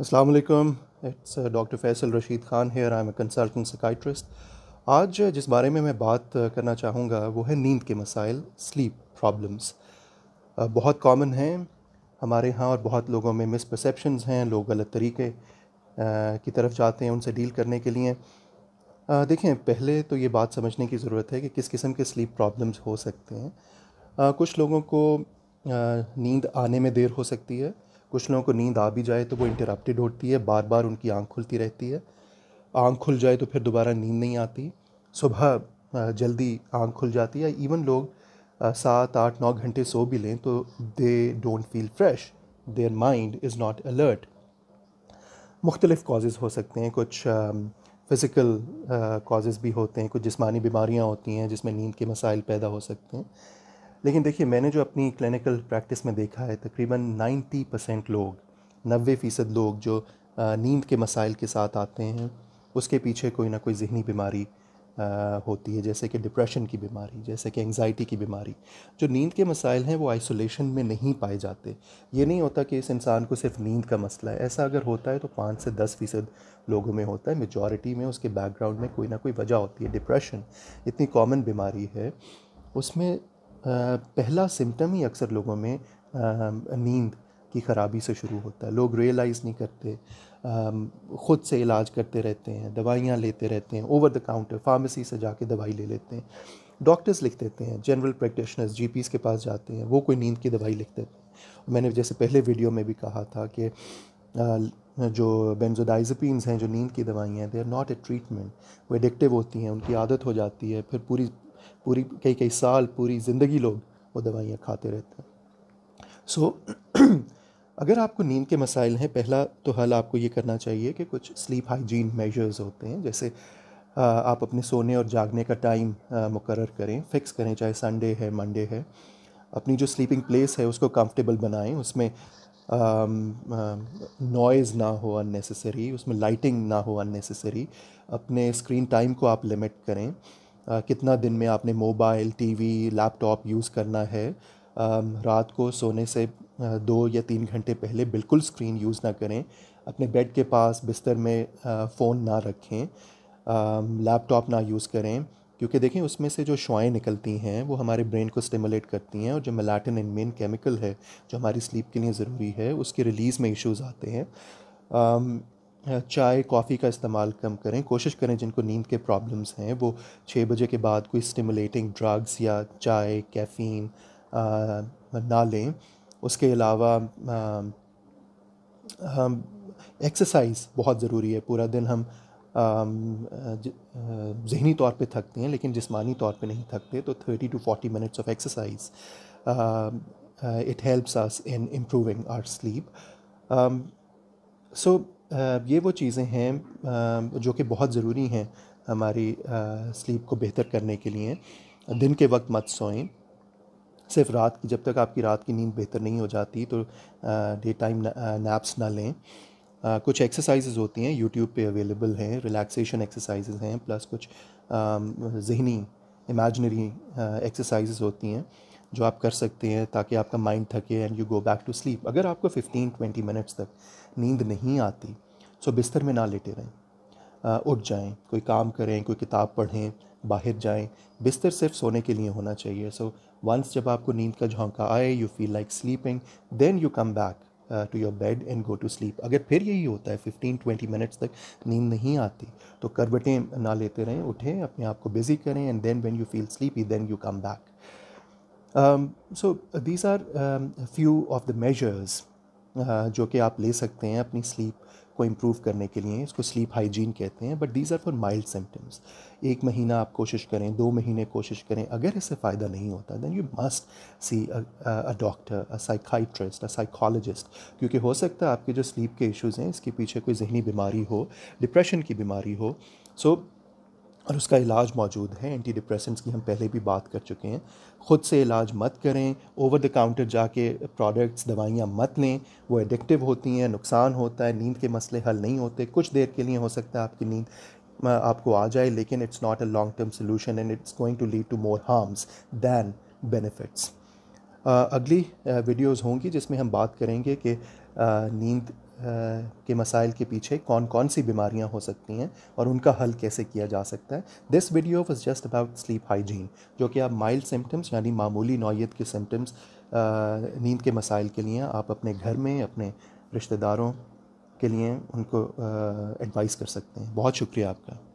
अस्सलाम वालेकुम it's doctor Faisal Rashid Khan here I am a consultant psychiatrist आज जिस बारे में मैं बात uh, करना चाहूँगा वो है नींद के मसाइल स्लीप प्रॉब्लम्स uh, बहुत कॉमन हैं हमारे यहाँ और बहुत लोगों में मिसपरसेप्शंस हैं लोग गलत तरीके uh, की तरफ जाते हैं उनसे डील करने के लिए देखें पहले तो ये बात समझने की ज़रूरत है कि किस किस्म के स्लीप प्रॉब्लम्स हो सकते हैं कुछ लोगों को नींद आने में देर हो सकती है कुछ लोगों को नींद आ भी जाए तो वो इंटरप्टेड होती है बार बार उनकी आँख खुलती रहती है आँख खुल जाए तो फिर दोबारा नींद नहीं आती सुबह जल्दी आँख खुल जाती है इवन लोग सात आठ नौ घंटे सो भी लें तो they don't feel fresh their mind is not alert मुख्तलिफ़ कॉजेज़ हो सकते हैं कुछ फ़िज़िकल कॉजेज़ भी होते हैं कुछ जिस्मानी बीमारियाँ होती हैं जिसमें नींद के मसाइल पैदा हो सकते हैं लेकिन देखिए मैंने जो अपनी क्लिनिकल प्रैक्टिस में देखा है तकरीबन 90 परसेंट लोग नबे फ़ीसद लोग जो नींद के मसाइल के साथ आते हैं उसके पीछे कोई ना कोई जहनी बीमारी होती है जैसे कि डिप्रेशन की बीमारी जैसे कि एंगजाइटी की बीमारी जो नींद के मसाइल हैं वो आइसोलेशन में नहीं पाए जाते ये नहीं होता कि इस इंसान को सिर्फ नींद का मसला है ऐसा अगर होता है तो पाँच से दस फ़ीसद लोगों में होता है मेजॉरिटी में उसके बैकग्राउंड में कोई ना कोई वजह होती है डिप्रेशन इतनी कॉमन बीमारी है उसमें पहला सिम्टम ही अक्सर लोगों में नींद की ख़राबी से शुरू होता है लोग रियलाइज़ नहीं करते ख़ुद से इलाज करते रहते हैं दवाइयाँ लेते रहते हैं ओवर द काउंटर फार्मेसी से जाके दवाई ले लेते हैं डॉक्टर्स लिख देते हैं जनरल प्रैक्टिशनर्स जी के पास जाते हैं वो कोई नींद की दवाई लिख देते हैं मैंने जैसे पहले वीडियो में भी कहा था कि जो बेंजोडाइजपीन्स हैं जो नींद की दवाइयाँ हैं they are not a treatment वो एडिक्टिव होती हैं उनकी आदत हो जाती है फिर पूरी पूरी कई कई साल पूरी ज़िंदगी लोग वो दवाइयाँ खाते रहते हैं सो so, अगर आपको नींद के मसाइल हैं पहला तो हल आपको ये करना चाहिए कि कुछ स्लीप हाइजीन मेजर्स होते हैं जैसे आप अपने सोने और जागने का टाइम मुकर करें फ़िक्स करें चाहे संडे है मंडे है अपनी जो स्लीपिंग प्लेस है उसको कंफर्टेबल बनाएं उसमें नॉइज़ ना हो अननेसेसरी उसमें लाइटिंग ना हो अननेसेसरी अपने स्क्रीन टाइम को आप लिमिट करें कितना दिन में आपने मोबाइल टीवी लैपटॉप यूज़ करना है रात को सोने से दो या तीन घंटे पहले बिल्कुल स्क्रीन यूज़ ना करें अपने बेड के पास बिस्तर में फ़ोन ना रखें लैपटॉप ना यूज़ करें क्योंकि देखें उसमें से जो शुआएँ निकलती हैं वो हमारे ब्रेन को स्टिमुलेट करती हैं और जो मेलाटिन एंड मेन केमिकल है जो हमारी स्लीप के लिए ज़रूरी है उसके रिलीज़ में इश्यूज़ आते हैं चाय कॉफ़ी का इस्तेमाल कम करें कोशिश करें जिनको नींद के प्रॉब्लम्स हैं वो छः बजे के बाद कोई स्टिमुलेटिंग ड्रग्स या चाय कैफ़ीन ना लें उसके अलावा हम एक्सरसाइज बहुत ज़रूरी है पूरा दिन हम जहनी तौर पे थकते हैं लेकिन जिसमानी तौर पे नहीं थकते तो thirty to forty minutes of exercise it helps us in improving our sleep so ये वो चीज़ें हैं जो कि बहुत ज़रूरी हैं हमारी स्लीप को बेहतर करने के लिए दिन के वक्त मत सोएं सिर्फ रात की जब तक आपकी रात की नींद बेहतर नहीं हो जाती तो डे टाइम नैप्स ना लें कुछ एक्सरसाइजेज होती हैं यूट्यूब पे अवेलेबल हैं रिलैक्सेशन एक्सरसाइजेज हैं प्लस कुछ जहनी इमेजनरी एक्सरसाइजेज होती हैं जो आप कर सकते हैं ताकि आपका माइंड थके and you go back to sleep अगर आपको 15-20 मिनट्स तक नींद नहीं आती सो तो बिस्तर में ना लेटे रहें उठ जाएं कोई काम करें कोई किताब पढ़ें बाहर जाएं बिस्तर सिर्फ सोने के लिए होना चाहिए सो वंस जब आपको नींद का झोंका आए you feel like sleeping then you come back to your bed and go to sleep अगर फिर यही होता है 15-20 मिनट्स तक नींद नहीं आती तो करवटें ना लेते रहें उठें अपने आप को बिज़ी करें and then when you feel sleepy then you come back Um, so uh, these are um, a few of the measures uh, जो कि आप ले सकते हैं अपनी स्लीप को इम्प्रूव करने के लिए इसको स्लीप हाइजीन कहते हैं but these are for mild symptoms एक महीना आप कोशिश करें दो महीने कोशिश करें अगर इससे फ़ायदा नहीं होता then you must see a doctor a psychiatrist a psychologist क्योंकि हो सकता है आपके जो स्लीप के इश्यूज़ हैं इसके पीछे कोई जहनी बीमारी हो डिप्रेशन की बीमारी हो सो so, और उसका इलाज मौजूद है एंटी डिप्रेसेंट्स की हम पहले भी बात कर चुके हैं ख़ुद से इलाज मत करें ओवर द काउंटर जाके प्रोडक्ट्स दवाइयाँ मत लें वो एडिक्टिव होती हैं नुकसान होता है नींद के मसले हल नहीं होते कुछ देर के लिए हो सकता है आपकी नींद आपको आ जाए लेकिन it's not a long term solution and it's going to lead to more harms than benefits अगली वीडियोज़ होंगी जिसमें हम बात करेंगे कि नींद के मसाइल के पीछे कौन कौन सी बीमारियां हो सकती हैं और उनका हल कैसे किया जा सकता है this video was just about sleep hygiene जो कि आप माइल्ड सिम्टम्स यानी मामूली नौीयत के सिम्टम्स नींद के मसाइल के लिए आप अपने घर में अपने रिश्तेदारों के लिए उनको एडवाइस कर सकते हैं बहुत शुक्रिया आपका